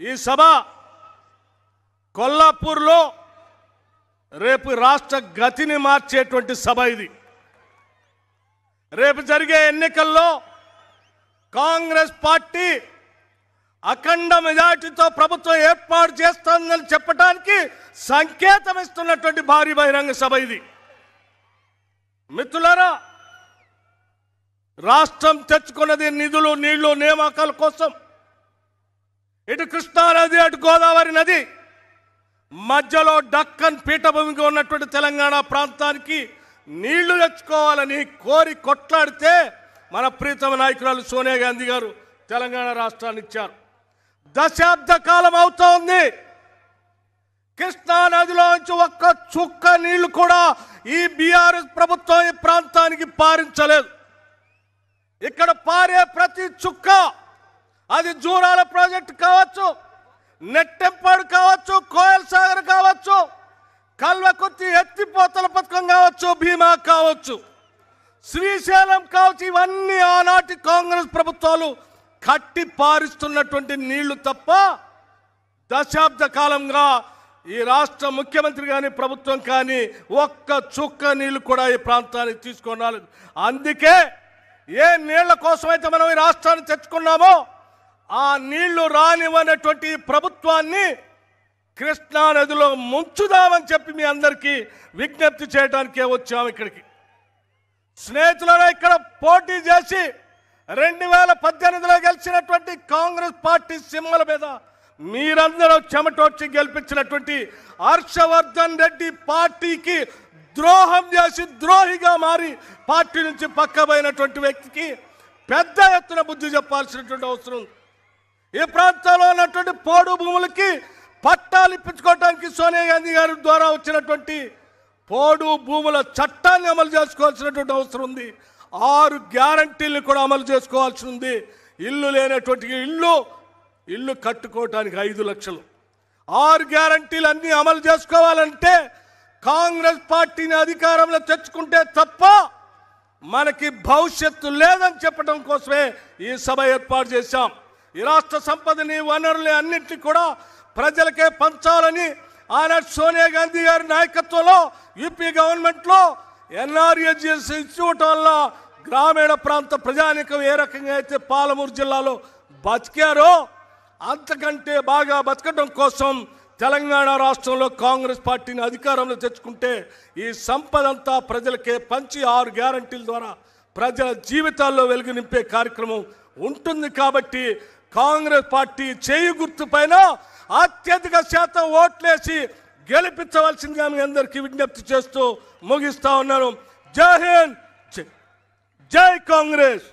ఈ సభ కొల్లాపూర్లో రేపు రాష్ట్ర గతిని మార్చేటువంటి సభ ఇది రేపు జరిగే ఎన్నికల్లో కాంగ్రెస్ పార్టీ అఖండ మెజార్టీతో ప్రభుత్వం ఏర్పాటు చేస్తుందని చెప్పడానికి సంకేతం ఇస్తున్నటువంటి భారీ బహిరంగ సభ ఇది మిత్రులారా రాష్ట్రం తెచ్చుకున్నది నిధులు నీళ్లు నియామకాల కోసం ఇటు కృష్ణానది అటు గోదావరి నది మధ్యలో డక్కన్ పీఠభూమికి ఉన్నటువంటి తెలంగాణ ప్రాంతానికి నీళ్లు తెచ్చుకోవాలని కోరి కొట్లాడితే మన ప్రీతమ నాయకురాలు సోనియా గాంధీ గారు తెలంగాణ రాష్ట్రాన్ని ఇచ్చారు దశాబ్ద కాలం అవుతా ఉంది కృష్ణా నుంచి ఒక్క చుక్క నీళ్లు కూడా ఈ బీఆర్ఎస్ ప్రభుత్వం ఈ ప్రాంతానికి పారించలేదు ఇక్కడ పారే ప్రతి చుక్క అది జూరాల ప్రాజెక్ట్ కావచ్చు నెట్టెంపాడు కావచ్చు కోయల్ సాగర్ కావచ్చు కల్వకుర్తి ఎత్తిపోతల పథకం కావచ్చు భీమా కావచ్చు శ్రీశైలం కావచ్చు ఇవన్నీ ఆనాటి కాంగ్రెస్ ప్రభుత్వాలు కట్టి పారిస్తున్నటువంటి నీళ్లు తప్ప దశాబ్ద కాలంగా ఈ రాష్ట్ర ముఖ్యమంత్రి కానీ ప్రభుత్వం కానీ ఒక్క చుక్క నీళ్లు కూడా ఈ ప్రాంతానికి తీసుకున్నారు అందుకే ఏ నీళ్ల కోసమైతే మనం ఈ రాష్ట్రాన్ని తెచ్చుకున్నామో ఆ నీళ్లు రానివ్వనటువంటి ప్రభుత్వాన్ని కృష్ణా నదిలో ముంచుదామని చెప్పి మీ అందరికీ విజ్ఞప్తి చేయడానికే వచ్చాము ఇక్కడికి స్నేహితులనే ఇక్కడ పోటీ చేసి రెండు వేల పద్దెనిమిదిలో గెలిచినటువంటి కాంగ్రెస్ పార్టీ సింహల మీద మీరందరూ చెమటోడ్చి గెలిపించినటువంటి హర్షవర్ధన్ రెడ్డి పార్టీకి ద్రోహం చేసి ద్రోహిగా మారి పార్టీ నుంచి పక్కబోయినటువంటి వ్యక్తికి పెద్ద ఎత్తున బుద్ధి చెప్పాల్సినటువంటి అవసరం ఉంది ఈ ప్రాంతంలో ఉన్నటువంటి పోడు భూములకి పట్టాలు ఇప్పించుకోవడానికి సోనియా గాంధీ గారి ద్వారా వచ్చినటువంటి పోడు భూముల చట్టాన్ని అమలు చేసుకోవాల్సినటువంటి అవసరం ఉంది ఆరు గ్యారంటీలు కూడా అమలు చేసుకోవాల్సి ఉంది ఇల్లు లేనటువంటి ఇల్లు ఇల్లు కట్టుకోవటానికి ఐదు లక్షలు ఆరు గ్యారంటీలు అన్నీ అమలు చేసుకోవాలంటే కాంగ్రెస్ పార్టీని అధికారంలో తెచ్చుకుంటే తప్ప మనకి భవిష్యత్తు లేదని చెప్పడం కోసమే ఈ సభ ఏర్పాటు చేశాం ఈ రాష్ట్ర సంపదని వనరులు అన్నింటినీ కూడా ప్రజలకే పంచాలని ఆనాడు సోనియా గాంధీ గారి నాయకత్వంలో యూపీ గవర్నమెంట్లో ఎన్ఆర్ఏజిఎస్ ఇన్స్టిట్యూట్ వల్ల గ్రామీణ ప్రాంత ప్రజానికం ఏ రకంగా అయితే పాలమూరు జిల్లాలో బతికారో అంతకంటే బాగా బతకడం కోసం తెలంగాణ రాష్ట్రంలో కాంగ్రెస్ పార్టీని అధికారంలో తెచ్చుకుంటే ఈ సంపద అంతా ప్రజలకే పంచి ఆరు గ్యారంటీల ద్వారా ప్రజల జీవితాల్లో వెలుగు నింపే కార్యక్రమం ఉంటుంది కాబట్టి కాంగ్రెస్ పార్టీ చేయి గుర్తు పైన అత్యధిక శాతం ఓట్లేసి గెలిపించవలసిందిగా మీ అందరికీ విజ్ఞప్తి చేస్తూ ముగిస్తా ఉన్నాను జై హింద్ జై కాంగ్రెస్